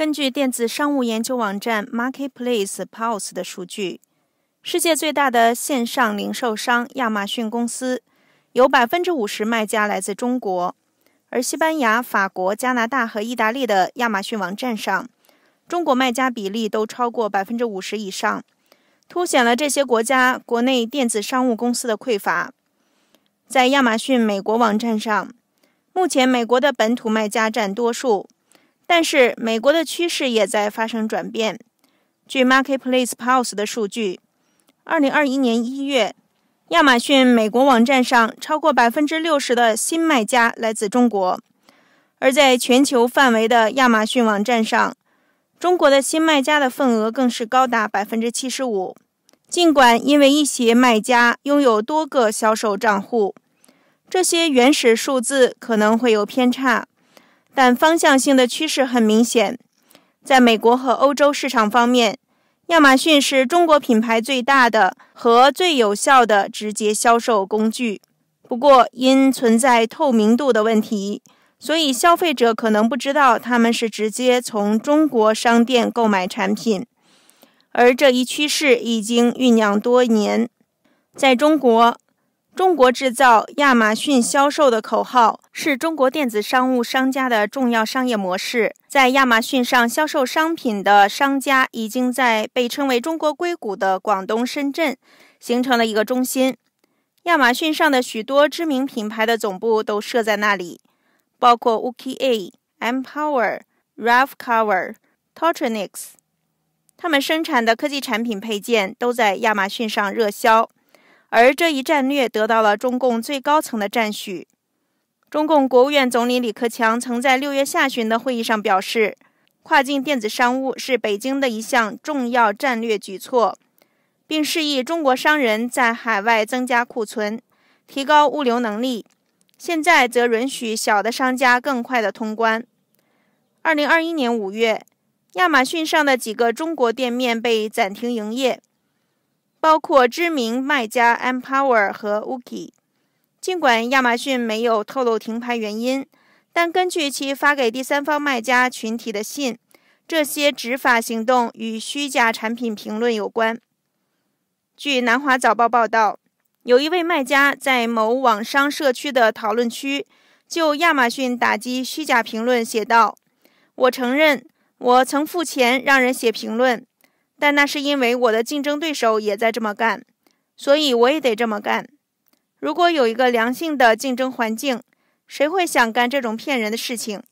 根据电子商务研究网站 Marketplace Pulse 的数据，世界最大的线上零售商亚马逊公司有百分之五十卖家来自中国，而西班牙、法国、加拿大和意大利的亚马逊网站上，中国卖家比例都超过百分之五十以上，凸显了这些国家国内电子商务公司的匮乏。在亚马逊美国网站上，目前美国的本土卖家占多数。但是，美国的趋势也在发生转变。据 Marketplace Pulse 的数据，2021年1月，亚马逊美国网站上超过百分之六十的新卖家来自中国；而在全球范围的亚马逊网站上，中国的新卖家的份额更是高达百分之七十五。尽管因为一些卖家拥有多个销售账户，这些原始数字可能会有偏差。但方向性的趋势很明显，在美国和欧洲市场方面，亚马逊是中国品牌最大的和最有效的直接销售工具。不过，因存在透明度的问题，所以消费者可能不知道他们是直接从中国商店购买产品。而这一趋势已经酝酿多年，在中国。中国制造，亚马逊销售的口号是中国电子商务商家的重要商业模式。在亚马逊上销售商品的商家，已经在被称为中国硅谷的广东深圳形成了一个中心。亚马逊上的许多知名品牌的总部都设在那里，包括 u k e M Power、r a l p h o w e r Totronix。他们生产的科技产品配件都在亚马逊上热销。而这一战略得到了中共最高层的赞许。中共国务院总理李克强曾在六月下旬的会议上表示，跨境电子商务是北京的一项重要战略举措，并示意中国商人在海外增加库存、提高物流能力。现在则允许小的商家更快的通关。二零二一年五月，亚马逊上的几个中国店面被暂停营业。包括知名卖家 Empower 和 Wookie，尽管亚马逊没有透露停牌原因，但根据其发给第三方卖家群体的信，这些执法行动与虚假产品评论有关。据南华早报报道，有一位卖家在某网商社区的讨论区就亚马逊打击虚假评论写道：“我承认，我曾付钱让人写评论。”但那是因为我的竞争对手也在这么干，所以我也得这么干。如果有一个良性的竞争环境，谁会想干这种骗人的事情？